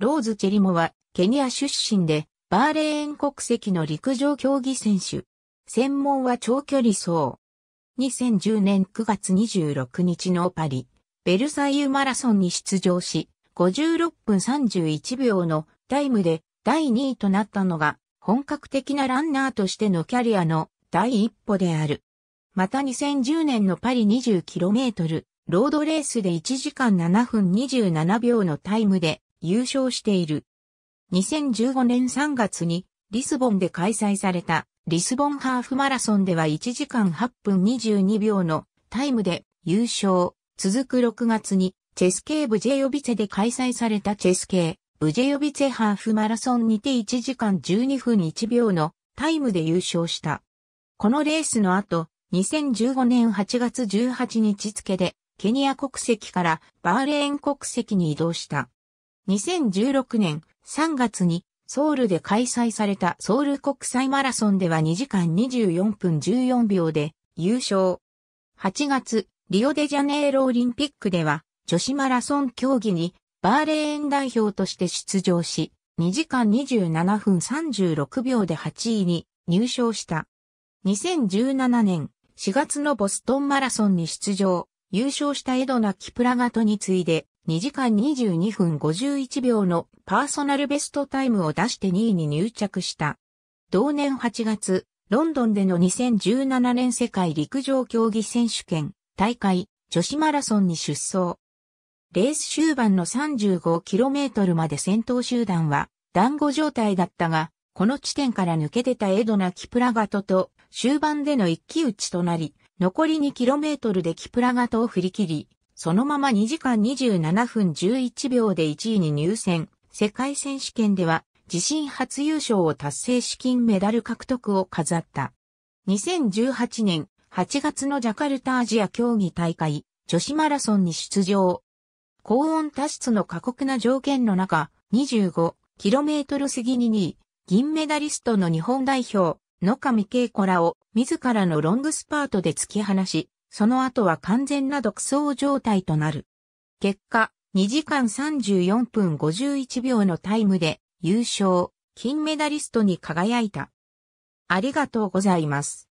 ローズ・チェリモは、ケニア出身で、バーレーン国籍の陸上競技選手。専門は長距離走。2010年9月26日のパリ、ベルサイユマラソンに出場し、56分31秒のタイムで第2位となったのが、本格的なランナーとしてのキャリアの第一歩である。また2010年のパリ 20km ロードレースで1時間7分27秒のタイムで優勝している。2015年3月にリスボンで開催されたリスボンハーフマラソンでは1時間8分22秒のタイムで優勝。続く6月にチェスケーブジェヨビツェで開催されたチェスケーブジェヨビツェハーフマラソンにて1時間12分1秒のタイムで優勝した。このレースの後、2015年8月18日付でケニア国籍からバーレーン国籍に移動した。2016年3月にソウルで開催されたソウル国際マラソンでは2時間24分14秒で優勝。8月、リオデジャネイロオリンピックでは女子マラソン競技にバーレーン代表として出場し、2時間27分36秒で8位に入賞した。2017年4月のボストンマラソンに出場、優勝したエドナ・キプラガトに次いで2時間22分51秒のパーソナルベストタイムを出して2位に入着した。同年8月、ロンドンでの2017年世界陸上競技選手権大会女子マラソンに出走。レース終盤の 35km まで先頭集団は団子状態だったが、この地点から抜け出たエドナ・キプラガトと終盤での一騎打ちとなり、残り 2km でキプラガトを振り切り、そのまま2時間27分11秒で1位に入選。世界選手権では自身初優勝を達成資金メダル獲得を飾った。2018年8月のジャカルタアジア競技大会女子マラソンに出場。高温多湿の過酷な条件の中 25km 過ぎに2位、銀メダリストの日本代表、野上恵子らを自らのロングスパートで突き放し、その後は完全な独走状態となる。結果、2時間34分51秒のタイムで優勝、金メダリストに輝いた。ありがとうございます。